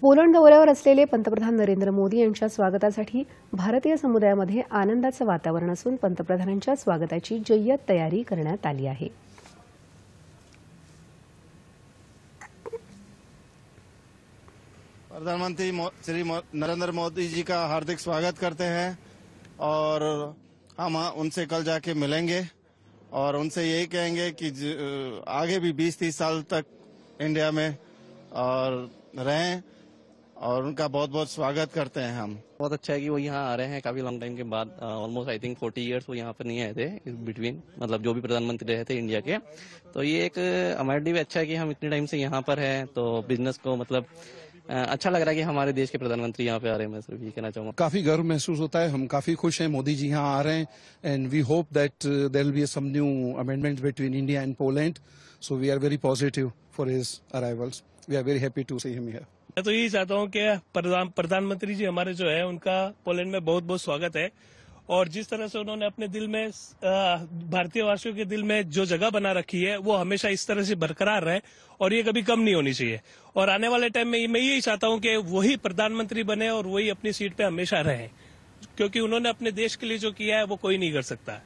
Poland दौऱ्यावर असलेले पंतप्रधान नरेंद्र मोदी यांच्या स्वागतासाठी भारतीय समुदायामध्ये आनंदाचं वातावरण असून पंतप्रधानांच्या स्वागताची जय्यत तयारी करण्यात आली आहे प्रधानमंत्री श्री नरेंद्र मोदी जी का हार्दिक स्वागत करते हैं और हम उनसे कल जाके मिलेंगे और उनसे यही कहेंगे कि आगे भी 20-30 साल तक इंडिया में और रहें और उनका बहुत बहुत स्वागत करते हैं हम बहुत अच्छा है कि वो यहाँ आ रहे हैं काफी लॉन्ग टाइम के बाद almost I think forty years वो यहाँ पर नहीं आए थे बिटवीन मतलब जो भी प्रधानमंत्री रहे थे इंडिया के तो ये एक uh, हमारे लिए अच्छा है कि हम इतने टाइम से यहाँ पर हैं तो बिजनेस को मतलब uh, अच्छा लग रहा है कि हमारे देश के प्रधानमंत्री यहाँ पे आ रहे हैं मैं सिर्फ ये कहना चाहूंगा काफी गर्व महसूस होता है हम काफी खुश हैं मोदी जी यहाँ आ रहे हैं and we hope that there will be some new amendment between India and Poland so we are very positive for his arrivals we are very happy to see him here मैं तो यही चाहता हूँ कि प्रधानमंत्री जी हमारे जो है उनका पोलैंड में बहुत बहुत स्वागत है और जिस तरह से उन्होंने अपने दिल में भारतीय वासियों के दिल में जो जगह बना रखी है वो हमेशा इस तरह से बरकरार रहे और ये कभी कम नहीं होनी चाहिए और आने वाले टाइम में मैं यही चाहता हूं कि वही प्रधानमंत्री बने और वही अपनी सीट पे हमेशा रहे क्योंकि उन्होंने अपने देश के लिए जो किया है वो कोई नहीं कर सकता